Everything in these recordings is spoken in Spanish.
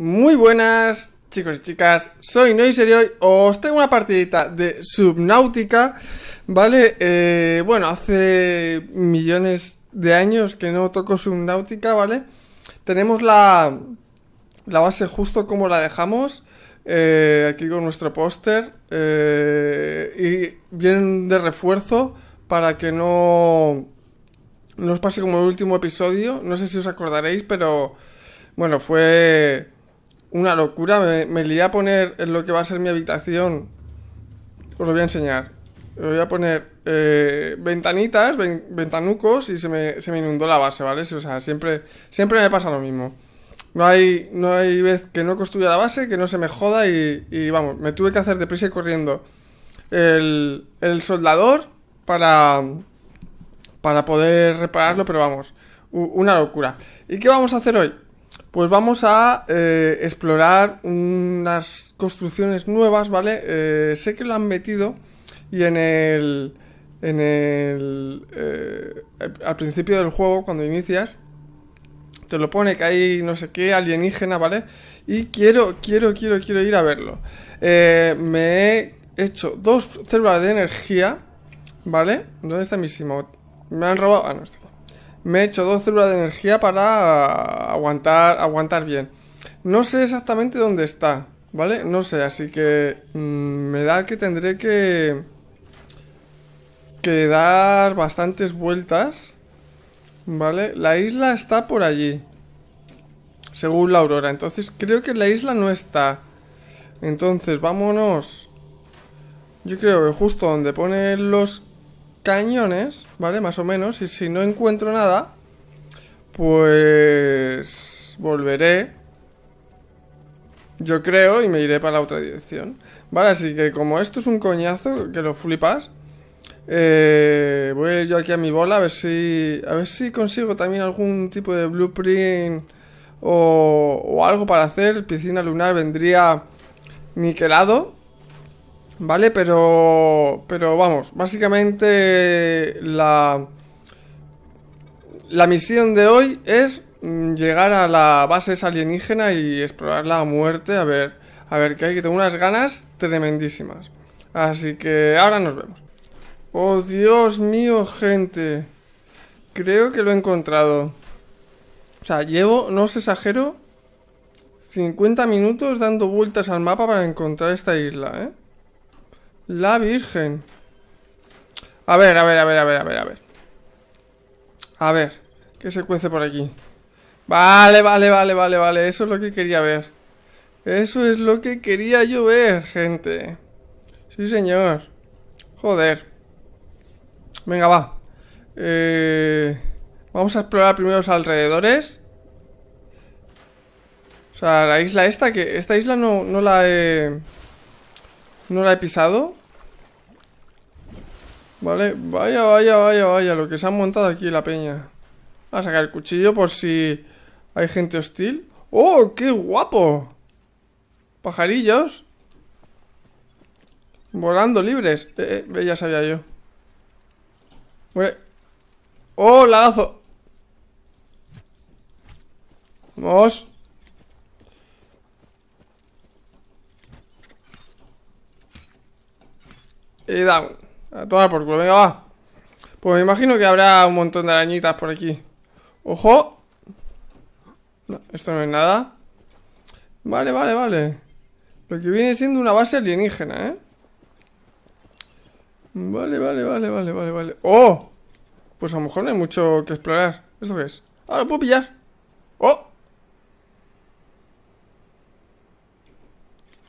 Muy buenas chicos y chicas, soy Noiser y hoy os tengo una partidita de Subnautica ¿vale? Eh, bueno, hace millones de años que no toco Subnautica, ¿vale? Tenemos la, la base justo como la dejamos, eh, aquí con nuestro póster, eh, y vienen de refuerzo para que no, no os pase como el último episodio, no sé si os acordaréis, pero bueno, fue una locura. Me, lié a poner en lo que va a ser mi habitación. Os lo voy a enseñar. Le voy a poner eh, ventanitas, ventanucos y se me, se me, inundó la base, ¿vale? O sea, siempre, siempre me pasa lo mismo. No hay, no hay vez que no construya la base, que no se me joda y, vamos, me tuve que hacer deprisa y corriendo el, el soldador para, para poder repararlo, pero vamos, una locura. ¿Y qué vamos a hacer hoy? pues vamos a eh, explorar unas construcciones nuevas, ¿vale? Eh, sé que lo han metido y en el... En el... Eh, al principio del juego, cuando inicias, te lo pone que hay no sé qué alienígena, ¿vale? Y quiero, quiero, quiero, quiero ir a verlo. me he hecho dos células de energía, ¿vale? ¿Dónde está mi Simo? Me han robado... Ah, no, está me he hecho dos células de energía para aguantar, aguantar bien. No sé exactamente dónde está, ¿vale? No sé, así que mm, me da que tendré que, que dar bastantes vueltas, ¿vale? La isla está por allí, según la aurora. Entonces creo que la isla no está. Entonces, vámonos. Yo creo que justo donde ponen los cañones, ¿vale? Más o menos. Y si no encuentro nada, pues volveré. Yo creo y me iré para la otra dirección. Vale, así que como esto es un coñazo, que lo flipas. Eh, voy yo aquí a mi bola a ver si. A ver si consigo también algún tipo de blueprint. O, o algo para hacer. Piscina lunar vendría niquelado. ¿vale? Pero, pero vamos, básicamente la, la misión de hoy es mm, llegar a la base alienígena y explorar la muerte, a ver, a ver que hay, que tengo unas ganas tremendísimas. Así que ahora nos vemos. Oh, Dios mío, gente. Creo que lo he encontrado. O sea, llevo, no os exagero, 50 minutos dando vueltas al mapa para encontrar esta isla, ¿eh? La Virgen. A ver, a ver, a ver, a ver, a ver, a ver. A ver, ¿qué se cuece por aquí? Vale, vale, vale, vale, vale. Eso es lo que quería ver. Eso es lo que quería yo ver, gente. Sí, señor. Joder. Venga, va. Eh, vamos a explorar primero los alrededores. O sea, la isla esta, que esta isla no, no la he... No la he pisado. ¿Vale? Vaya, vaya, vaya, vaya, lo que se han montado aquí la peña. a sacar el cuchillo por si hay gente hostil. ¡Oh, qué guapo! Pajarillos. Volando libres. Eh, eh, ya sabía yo. Muere. ¡Oh, lazo Vamos. Y down. A tomar por culo, venga, va. Pues me imagino que habrá un montón de arañitas por aquí. ¡Ojo! No, esto no es nada. Vale, vale, vale. Lo que viene siendo una base alienígena, ¿eh? Vale, vale, vale, vale, vale, vale. ¡Oh! Pues a lo mejor no hay mucho que explorar. ¿Esto qué es? ¡Ah, lo puedo pillar! ¡Oh!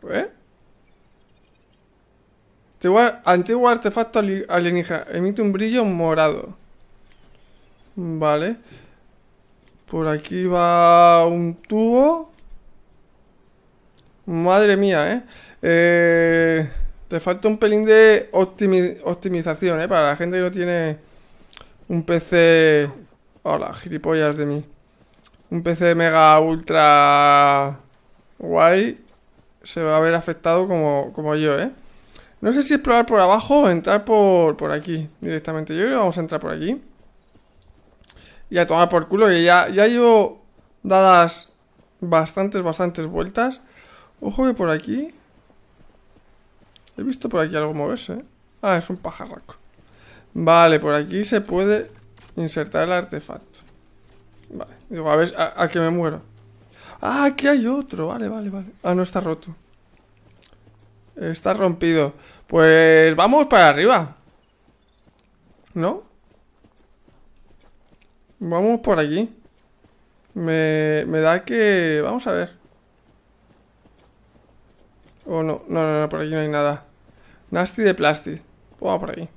ver... Antiguo artefacto alienígena. Emite un brillo morado. Vale. Por aquí va un tubo. Madre mía, ¿eh? eh te falta un pelín de optimización, ¿eh? Para la gente que no tiene un PC... Hola, gilipollas de mí. Un PC mega ultra guay se va a ver afectado como, como yo, ¿eh? No sé si es probar por abajo o entrar por, por aquí directamente. Yo creo que vamos a entrar por aquí. Y a tomar por culo. que ya, ya llevo dadas bastantes, bastantes vueltas. Ojo que por aquí... He visto por aquí algo moverse. ¿eh? Ah, es un pajarraco. Vale, por aquí se puede insertar el artefacto. Vale, digo, a ver, a, que me muero. Ah, aquí hay otro. Vale, vale, vale. Ah, no está roto. Está rompido. Pues vamos para arriba. ¿No? Vamos por aquí. Me, me da que... Vamos a ver. Oh, no. no. No, por aquí no hay nada. Nasty de plástico, Vamos por aquí.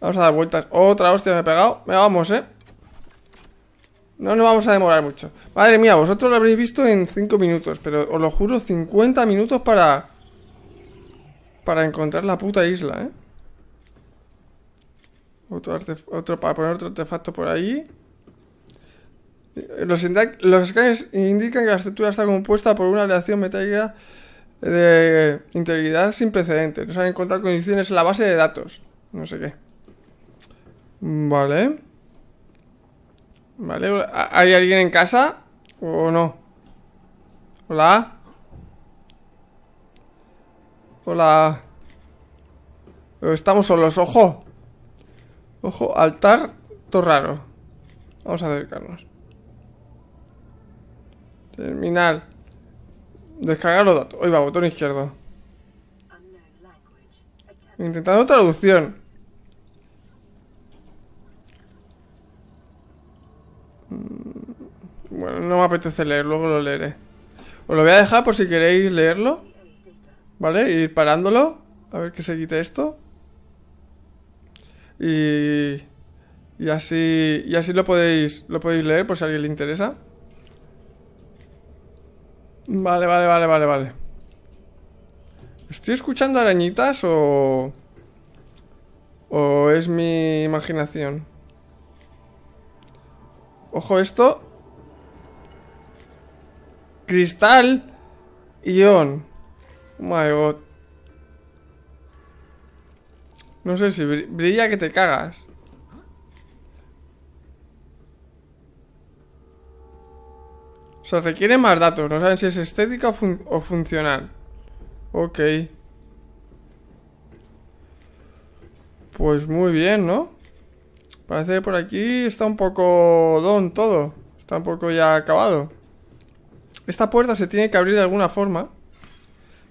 Vamos a dar vueltas. Otra hostia me he pegado. Me vamos, eh. No nos vamos a demorar mucho. Madre mía, vosotros lo habréis visto en 5 minutos, pero os lo juro, 50 minutos para... Para encontrar la puta isla, ¿eh? Otro, otro para poner otro artefacto por ahí. Los, los escáneres indican que la estructura está compuesta por una aleación metálica de integridad sin precedentes. No se han encontrado condiciones en la base de datos. No sé qué. Vale. Vale, ¿hay alguien en casa? ¿O no? ¿Hola? Hola. Estamos solos, ojo. Ojo, altar, todo raro. Vamos a acercarnos. Terminal. Descargar los datos. Hoy va, botón izquierdo. Intentando traducción. Mm, bueno, no me apetece leer, luego lo leeré. Os lo voy a dejar por si queréis leerlo. ¿Vale? Ir parándolo. A ver que se quite esto. Y... Y así, y así lo podéis lo podéis leer por si a alguien le interesa. Vale, vale, vale, vale, vale. ¿Estoy escuchando arañitas o... o es mi imaginación? Ojo esto. Cristal. Ion. Oh my god. No sé si brilla que te cagas. O sea, requiere más datos. No saben si es estética o, o funcional. Ok. Pues muy bien, ¿no? Parece que por aquí está un poco don todo. Está un poco ya acabado. Esta puerta se tiene que abrir de alguna forma.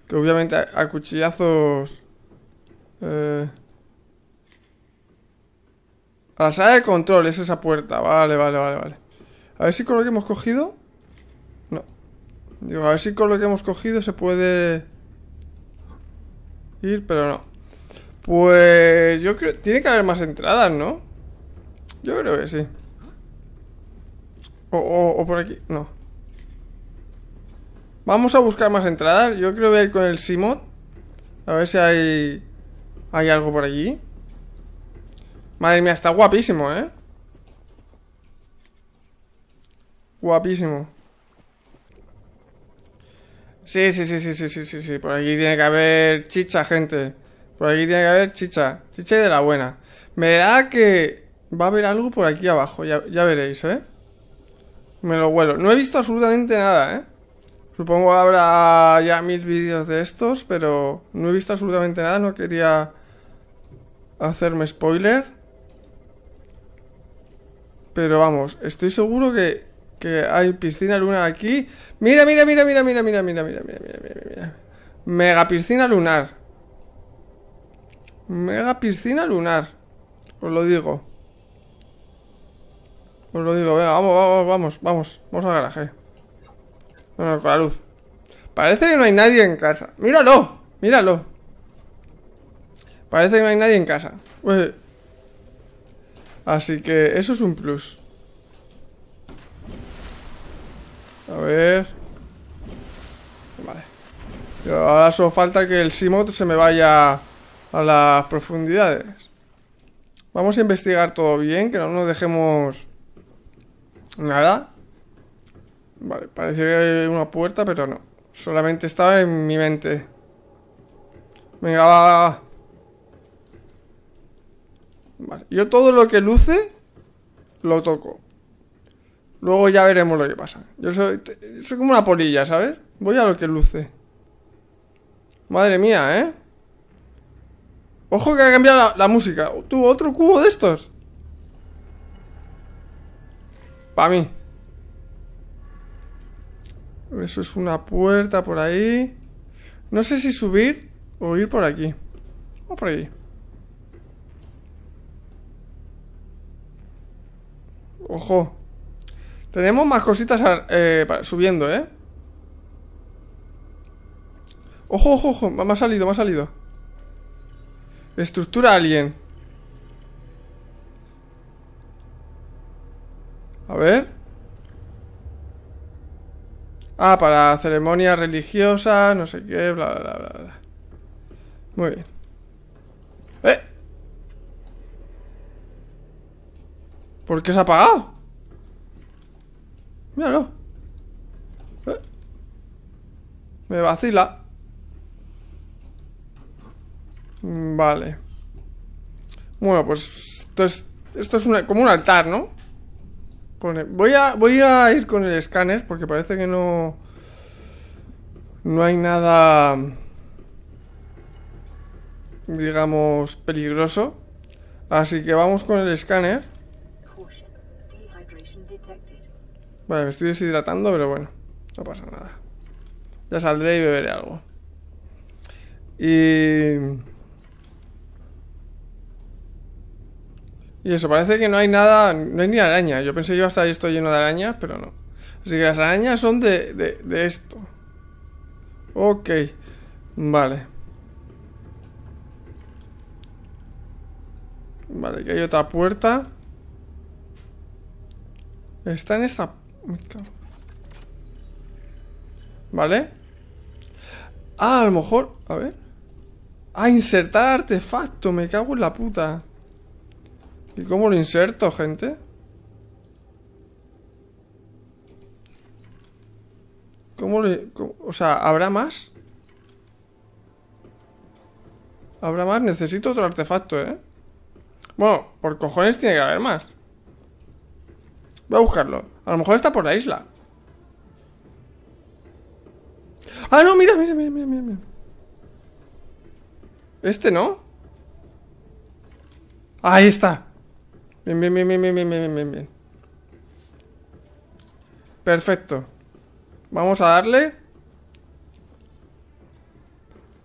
Que obviamente a, cuchillazos... Eh, a la sala de control es esa puerta. Vale, vale, vale, vale. A ver si con lo que hemos cogido... No. Digo, a ver si con lo que hemos cogido se puede... Ir, pero no. Pues yo creo... Tiene que haber más entradas, ¿no? Yo creo que sí. O, por aquí, no. Vamos a buscar más entradas. Yo creo que con el Simot. A ver si hay. Hay algo por allí. Madre mía, está guapísimo, ¿eh? Guapísimo. Sí, sí, sí, sí, sí, sí, sí, sí. Por aquí tiene que haber chicha, gente. Por aquí tiene que haber chicha. Chicha de la buena. Me da que Va a haber algo por aquí abajo, ya, veréis, ¿eh? Me lo vuelo No he visto absolutamente nada, ¿eh? Supongo habrá ya mil vídeos de estos, pero no he visto absolutamente nada, no quería hacerme spoiler. Pero vamos, estoy seguro que, que hay piscina lunar aquí. Mira, mira, mira, mira, mira, mira, mira, mira, mira, mira, mira. Mega piscina lunar. Mega piscina lunar. Os lo digo. Os lo digo, venga, vamos, vamos, vamos, vamos. Vamos al garaje. Bueno, con la luz. Parece que no hay nadie en casa. Míralo, míralo. Parece que no hay nadie en casa. Así que eso es un plus. A ver. Vale. ahora solo falta que el Simot se me vaya a las profundidades. Vamos a investigar todo bien, que no nos dejemos Nada. Vale, parece que hay una puerta, pero no. Solamente estaba en mi mente. Venga, va, Vale, yo todo lo que luce lo toco. Luego ya veremos lo que pasa. Yo soy, soy como una polilla, ¿sabes? Voy a lo que luce. Madre mía, ¿eh? Ojo que ha cambiado la, música. Tú, otro cubo de estos para mí. Eso es una puerta por ahí. No sé si subir o ir por aquí. O por ahí. Ojo. Tenemos más cositas eh, subiendo, ¿eh? Ojo, ojo, ojo. Me ha salido, me ha salido. Estructura alien. A ver. Ah, para ceremonias religiosas, no sé qué, bla, bla, bla, bla. Muy bien. ¡Eh! ¿Por qué se ha apagado? Míralo. ¿Eh? Me vacila. Mm, vale. Bueno, pues esto es, esto es como un altar, ¿no? voy a, voy a ir con el escáner porque parece que no... No hay nada... Digamos, peligroso. Así que vamos con el escáner. Vale, me estoy deshidratando, pero bueno, no pasa nada. Ya saldré y beberé algo. Y... Y eso, parece que no hay nada, no hay ni araña. Yo pensé que iba a estar esto lleno de arañas, pero no. Así que las arañas son de, de, de esto. Ok, vale. Vale, que hay otra puerta. Está en esa... ¿Vale? Ah, a lo mejor... A ver. a ah, insertar artefacto. Me cago en la puta. ¿Y cómo lo inserto, gente? ¿Cómo le...? o sea, ¿habrá más? ¿Habrá más? Necesito otro artefacto, ¿eh? Bueno, por cojones tiene que haber más. Voy a buscarlo. A lo mejor está por la isla. ¡Ah, no! Mira, mira, mira, mira, mira. Este, ¿no? Ahí está. Bien, bien, bien, bien, bien, bien, bien, bien, bien. Perfecto. Vamos a darle.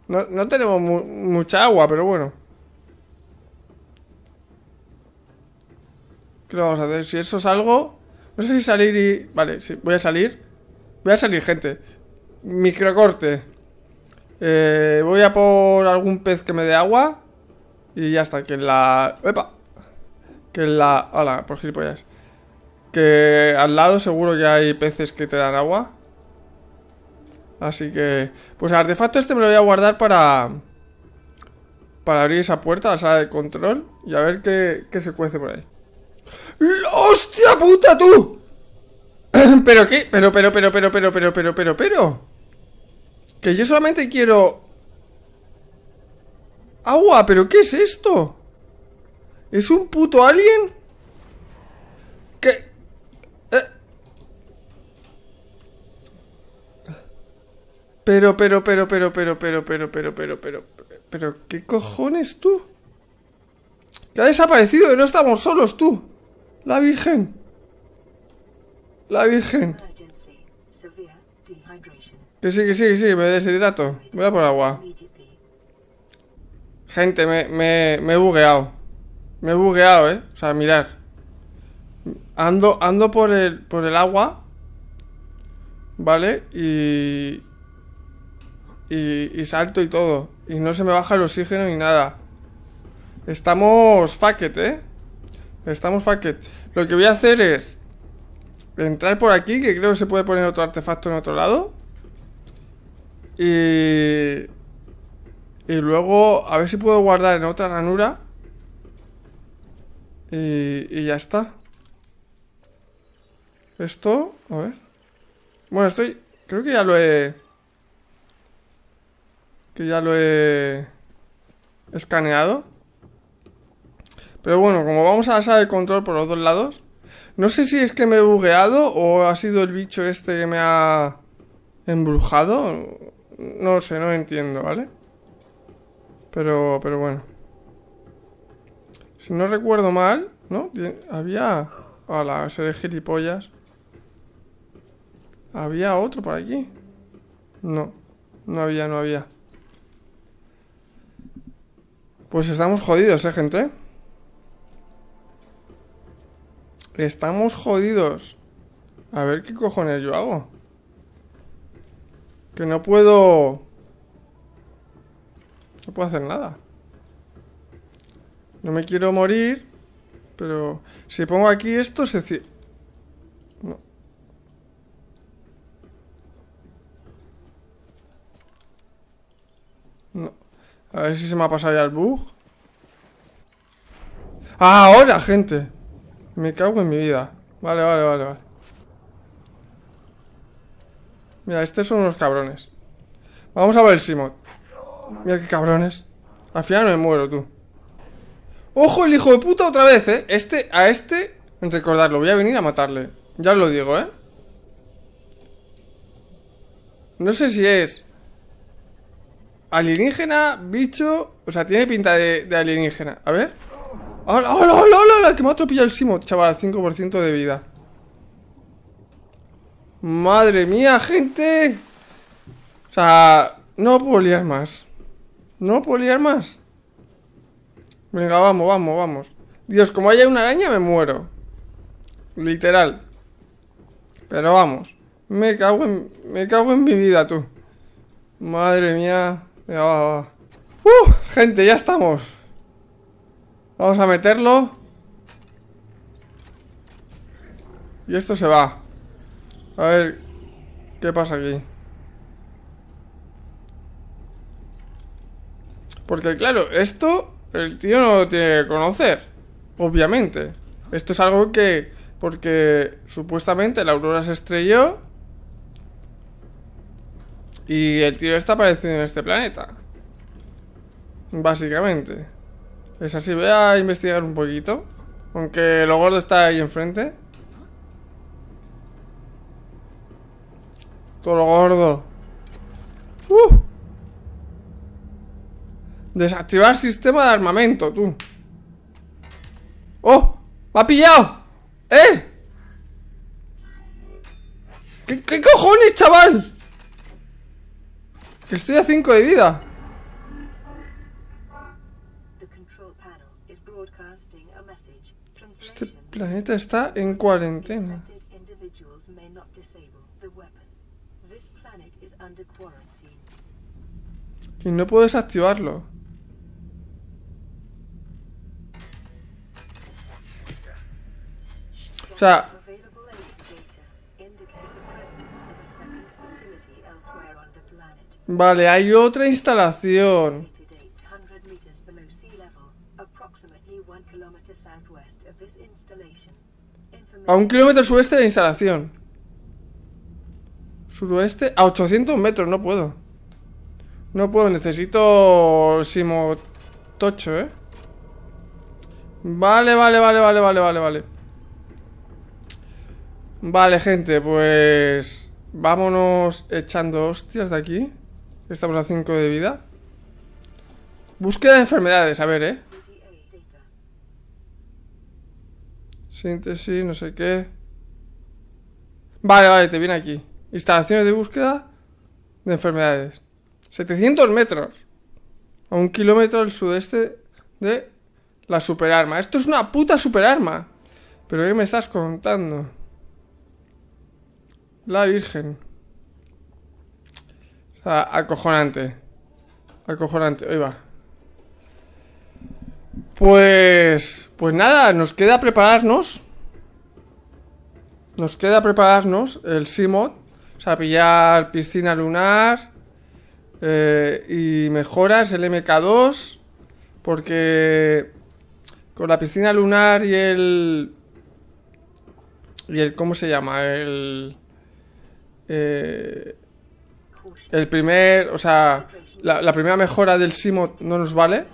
No, no tenemos mucha agua, pero bueno. ¿Qué le vamos a hacer? Si eso es algo... No sé si salir y... Vale, sí, voy a salir. Voy a salir, gente. Microcorte. Eh, voy a por algún pez que me dé agua. Y ya está, que la... ¡Epa! Que la... Hola, por gilipollas. Que al lado seguro que hay peces que te dan agua. Así que... Pues el artefacto este me lo voy a guardar para... Para abrir esa puerta, la sala de control. Y a ver qué, se cuece por ahí. ¡Hostia puta, tú! ¿Pero qué? Pero, pero, pero, pero, pero, pero, pero, pero, pero... Que yo solamente quiero... Agua, ¿pero qué es esto? ¿Es un puto alien? ¿Qué? Pero, pero, pero, pero, pero, pero, pero, pero, pero, pero, pero, ¿qué cojones tú? Que ha desaparecido no estamos solos tú. La Virgen. La Virgen. Que sí, que sí, que sí, me deshidrato. Voy a por agua. Gente, me, me, me he bugueado. Me he bugueado, ¿eh? O sea, mirar. Ando, ando por, el, por el agua. ¿Vale? Y, y, salto y todo. Y no se me baja el oxígeno ni nada. Estamos fucked, ¿eh? Estamos faquet. Lo que voy a hacer es... Entrar por aquí, que creo que se puede poner otro artefacto en otro lado. Y... Y luego, a ver si puedo guardar en otra ranura y, ya está. Esto, a ver. Bueno, estoy... Creo que ya lo he... Que ya lo he... Escaneado. Pero bueno, como vamos a la sala de control por los dos lados... No sé si es que me he bugueado o ha sido el bicho este que me ha... Embrujado. No sé, no entiendo, ¿vale? Pero, pero bueno. Si no recuerdo mal, ¿no? Había... Hola, seré gilipollas. ¿Había otro por aquí? No, no había, no había. Pues estamos jodidos, ¿eh, gente? Estamos jodidos. A ver qué cojones yo hago. Que no puedo... No puedo hacer nada. No me quiero morir, pero si pongo aquí esto se cierra. No. No. A ver si se me ha pasado ya el bug. ¡Ahora, gente! Me cago en mi vida. Vale, vale, vale, vale. Mira, estos son unos cabrones. Vamos a ver el Simon. Mira qué cabrones. Al final me muero, tú. Ojo el hijo de puta otra vez, ¿eh? Este, a este, recordarlo, voy a venir a matarle. Ya os lo digo, ¿eh? No sé si es alienígena, bicho... O sea, tiene pinta de, alienígena. A ver. ¡Hola, hola, hola, hola! Que me ha atropellado el Simo, chaval. 5% de vida. ¡Madre mía, gente! O sea, no puedo liar más. No puedo liar más. Venga, vamos, vamos, vamos. Dios, como haya una araña me muero. Literal. Pero vamos. Me cago en, me cago en mi vida, tú. Madre mía. Venga, va, ¡Uh! Gente, ya estamos. Vamos a meterlo. Y esto se va. A ver. ¿Qué pasa aquí? Porque claro, esto el tío no lo tiene que conocer, obviamente. Esto es algo que... Porque supuestamente la aurora se estrelló y el tío está apareciendo en este planeta. Básicamente. Es así, voy a investigar un poquito. Aunque lo gordo está ahí enfrente. Todo lo gordo. ¡Uh! Desactivar sistema de armamento, tú. ¡Oh! ¡Me ha pillado! ¡Eh! ¿Qué, cojones, chaval? estoy a 5 de vida. Este planeta está en cuarentena. Y no puedo desactivarlo. Vale, hay otra instalación. A un kilómetro sureste de la instalación. Suroeste. A 800 metros, no puedo. No puedo, necesito Simotocho, ¿eh? Vale, vale, vale, vale, vale, vale, vale. Vale, gente, pues vámonos echando hostias de aquí. Estamos a 5 de vida. Búsqueda de enfermedades, a ver, ¿eh? Síntesis, no sé qué. Vale, vale, te viene aquí. Instalaciones de búsqueda de enfermedades. 700 metros. A un kilómetro al sudeste de la superarma. Esto es una puta superarma. ¿Pero qué me estás contando? La Virgen. O sea, acojonante. Acojonante. Ahí va. Pues. Pues nada, nos queda prepararnos. Nos queda prepararnos el Simod. O sea, pillar piscina lunar. Eh, y mejoras el MK2. Porque. Con la piscina lunar y el. Y el. ¿Cómo se llama? El. Eh, el primer, o sea, la, primera mejora del Simo no nos vale.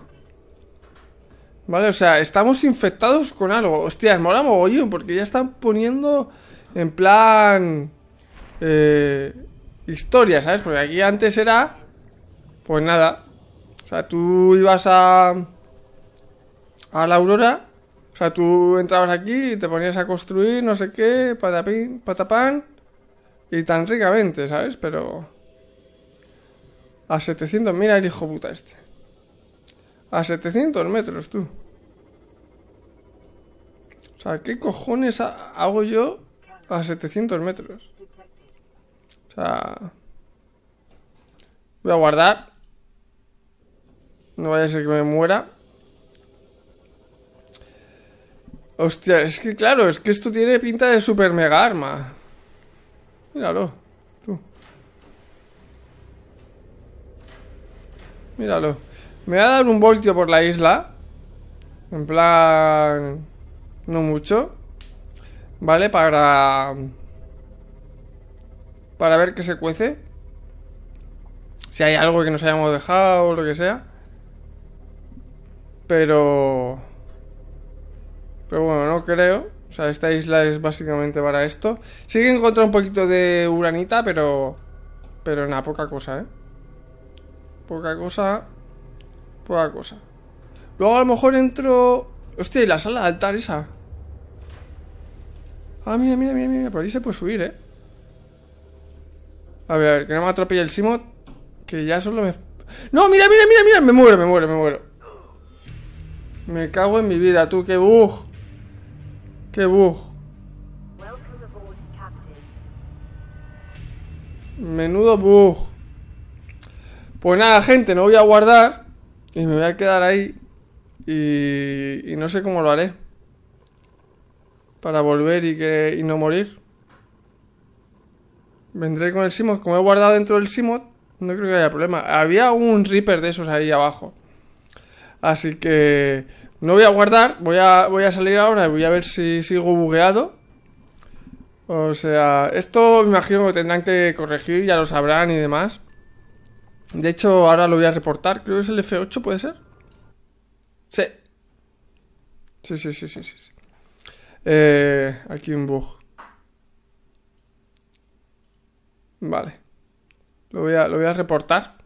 ¿Vale? O sea, estamos infectados con algo. es mola mogollón, porque ya están poniendo en plan... Eh, historia, ¿sabes? Porque aquí antes era... Pues nada. O sea, tú ibas a... A la aurora. O sea, tú entrabas aquí y te ponías a construir, no sé qué, patapín, patapán. Y tan ricamente, ¿sabes? Pero... A 700... Mira el hijo puta este. A 700 metros, tú. O sea, ¿qué cojones hago yo a 700 metros? O sea... Voy a guardar. No vaya a ser que me muera. Hostia, es que claro, es que esto tiene pinta de super mega arma. Míralo. Tú. Míralo. Me va a dar un voltio por la isla. En plan... No mucho. ¿Vale? Para... Para ver qué se cuece. Si hay algo que nos hayamos dejado o lo que sea. Pero... Pero bueno, no creo. O sea, esta isla es básicamente para esto. Sí que encontrado un poquito de uranita, pero... Pero nada, poca cosa, ¿eh? Poca cosa... Poca cosa. Luego a lo mejor entro... Hostia, la sala de altar esa. Ah, mira, mira, mira, mira. Por ahí se puede subir, ¿eh? A ver, a ver, que no me atropelle el Simo. Que ya solo me... ¡No, mira, mira, mira, mira! Me muero, me muero, me muero. Me cago en mi vida, tú, qué bug. ¡Qué bug! Menudo bug. Pues nada, gente, no voy a guardar. Y me voy a quedar ahí. Y, no sé cómo lo haré. Para volver y, que, no morir. Vendré con el Simot. Como he guardado dentro del Simot, no creo que haya problema. Había un Reaper de esos ahí abajo. Así que no voy a guardar, voy a, voy a salir ahora y voy a ver si sigo bugueado. O sea, esto me imagino que tendrán que corregir, ya lo sabrán y demás. De hecho, ahora lo voy a reportar. Creo que es el F8, ¿puede ser? Sí. Sí, sí, sí, sí, sí. Eh, aquí un bug. Vale. Lo voy a, lo voy a reportar.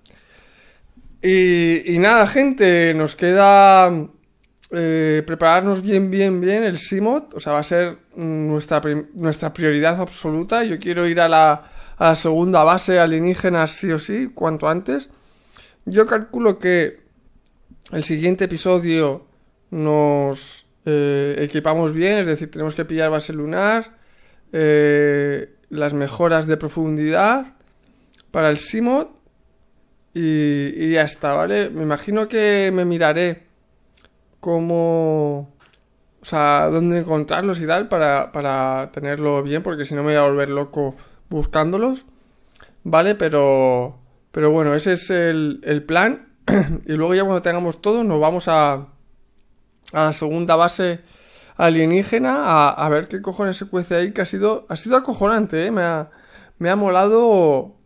Y, y nada, gente, nos queda... Eh, prepararnos bien, bien, bien el SIMOT. O sea, va a ser nuestra, nuestra prioridad absoluta. Yo quiero ir a la, segunda base alienígena sí o sí, cuanto antes. Yo calculo que el siguiente episodio nos eh, equipamos bien, es decir, tenemos que pillar base lunar, eh, las mejoras de profundidad para el SIMOT y, y ya está, ¿vale? Me imagino que me miraré cómo... O sea, dónde encontrarlos y tal para, tenerlo bien, porque si no me voy a volver loco buscándolos. ¿Vale? Pero... Pero bueno, ese es el, plan. y luego ya cuando tengamos todo, nos vamos a, a la segunda base alienígena a, ver qué cojones se cuece ahí, que ha sido, ha sido acojonante, ¿eh? Me ha, me ha molado...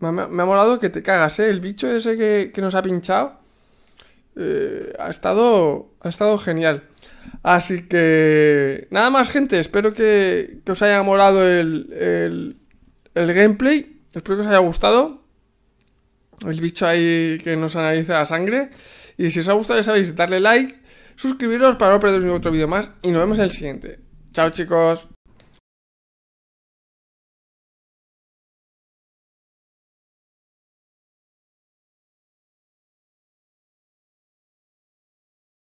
Me ha, molado que te cagas, ¿eh? El bicho ese que, que nos ha pinchado eh, ha, estado, ha estado genial. Así que nada más gente, espero que, os haya molado el, el, el, gameplay, espero que os haya gustado el bicho ahí que nos analiza la sangre. Y si os ha gustado ya sabéis, darle like, suscribiros para no perderos ningún otro vídeo más y nos vemos en el siguiente. Chao chicos.